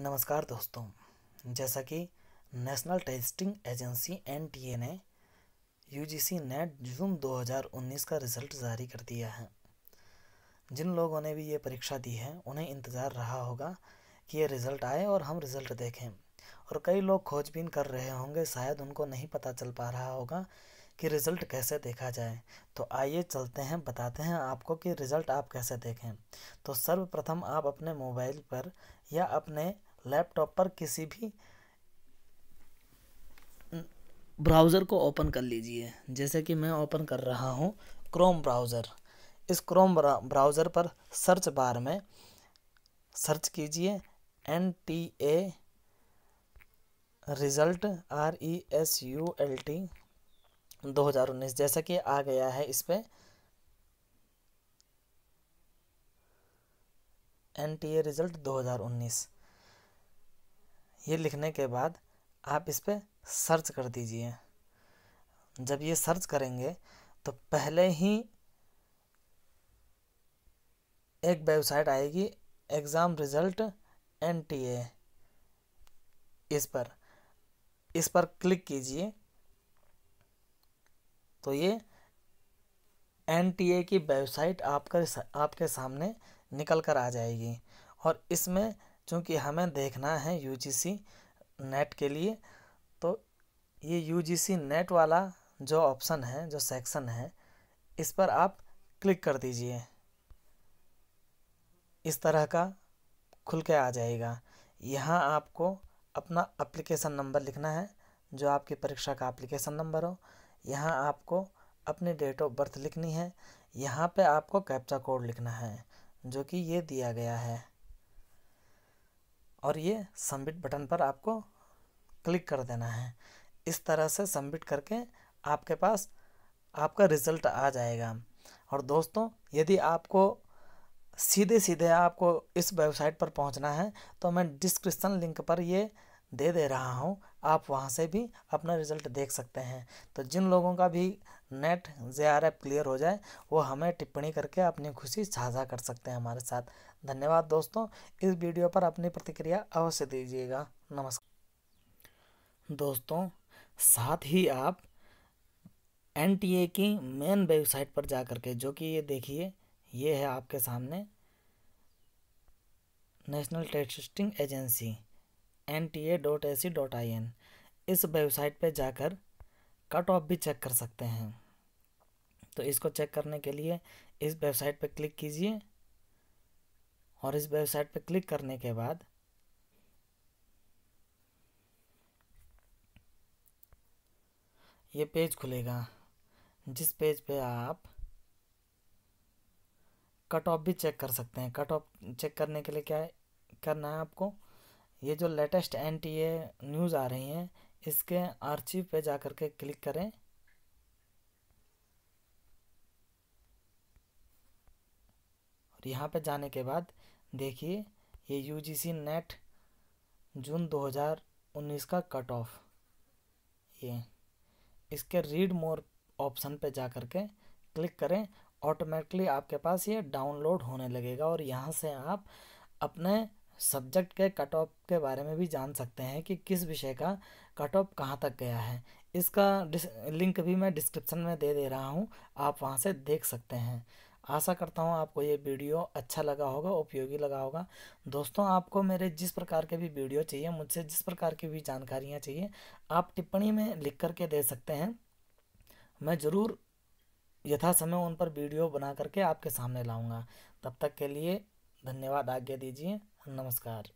नमस्कार दोस्तों जैसा कि नेशनल टेस्टिंग एजेंसी एन ने सी नेट जून 2019 का रिजल्ट जारी कर दिया है जिन लोगों ने भी ये परीक्षा दी है उन्हें इंतज़ार रहा होगा कि ये रिज़ल्ट आए और हम रिज़ल्ट देखें और कई लोग खोजबीन कर रहे होंगे शायद उनको नहीं पता चल पा रहा होगा कि रिज़ल्ट कैसे देखा जाए तो आइए चलते हैं बताते हैं आपको कि रिज़ल्ट आप कैसे देखें तो सर्वप्रथम आप अपने मोबाइल पर या अपने लैपटॉप पर किसी भी ब्राउज़र को ओपन कर लीजिए जैसे कि मैं ओपन कर रहा हूँ क्रोम ब्राउज़र इस क्रोम ब्राउज़र पर सर्च बार में सर्च कीजिए N T A result R E e S U L T दो हज़ार उन्नीस जैसा कि आ गया है इस पर एन टी ए रिज़ल्ट दो हज़ार उन्नीस ये लिखने के बाद आप इस पर सर्च कर दीजिए जब ये सर्च करेंगे तो पहले ही एक वेबसाइट आएगी exam result N T A इस पर इस पर क्लिक कीजिए तो ये एन टी ए की वेबसाइट आपका आपके सामने निकल कर आ जाएगी और इसमें क्योंकि हमें देखना है यूजीसी नेट के लिए तो ये यूजीसी नेट वाला जो ऑप्शन है जो सेक्शन है इस पर आप क्लिक कर दीजिए इस तरह का खुल के आ जाएगा यहाँ आपको अपना एप्लीकेशन नंबर लिखना है जो आपकी परीक्षा का एप्लीकेशन नंबर हो यहाँ आपको अपनी डेट ऑफ बर्थ लिखनी है यहाँ पे आपको कैप्चा कोड लिखना है जो कि ये दिया गया है और ये सबमिट बटन पर आपको क्लिक कर देना है इस तरह से सबमिट करके आपके पास आपका रिज़ल्ट आ जाएगा और दोस्तों यदि आपको सीधे सीधे आपको इस वेबसाइट पर पहुंचना है तो मैं डिस्क्रिप्शन लिंक पर ये दे दे रहा हूँ आप वहाँ से भी अपना रिज़ल्ट देख सकते हैं तो जिन लोगों का भी NET J R F clear हो जाए वो हमें टिप्पणी करके अपनी खुशी साझा कर सकते हैं हमारे साथ धन्यवाद दोस्तों इस वीडियो पर अपनी प्रतिक्रिया अवश्य दीजिएगा नमस्कार दोस्तों साथ ही आप एन टी ए की मेन वेबसाइट पर जा कर के जो कि ये देखिए ये है आपके सामने national testing agency N T A dot A C dot I N इस वेबसाइट पर जाकर कट ऑफ भी चेक कर सकते हैं तो इसको चेक करने के लिए इस वेबसाइट पर क्लिक कीजिए और इस वेबसाइट पर क्लिक करने के बाद ये पेज खुलेगा जिस पेज पे आप कट ऑफ भी चेक कर सकते हैं कट ऑफ चेक करने के लिए क्या करना है आपको ये जो latest N T A news आ रही हैं इसके आर्चिव पे जा कर के क्लिक करें और यहाँ पे जाने के बाद देखिए ये यू जी सी नेट जून 2019 का कट ऑफ ये इसके रीड मोर ऑप्शन पे जा कर के क्लिक करें ऑटोमेटिकली आपके पास ये डाउनलोड होने लगेगा और यहाँ से आप अपने सब्जेक्ट के कट ऑफ के बारे में भी जान सकते हैं कि किस विषय का कट ऑफ कहाँ तक गया है इसका लिंक भी मैं डिस्क्रिप्शन में दे दे रहा हूँ आप वहाँ से देख सकते हैं आशा करता हूँ आपको ये वीडियो अच्छा लगा होगा उपयोगी लगा होगा दोस्तों आपको मेरे जिस प्रकार के भी वीडियो चाहिए मुझसे जिस प्रकार की भी जानकारियाँ चाहिए आप टिप्पणी में लिख करके दे सकते हैं मैं ज़रूर यथा समय उन पर वीडियो बना करके आपके सामने लाऊंगा तब तक के लिए धन्यवाद आज्ञा दीजिए नमस्कार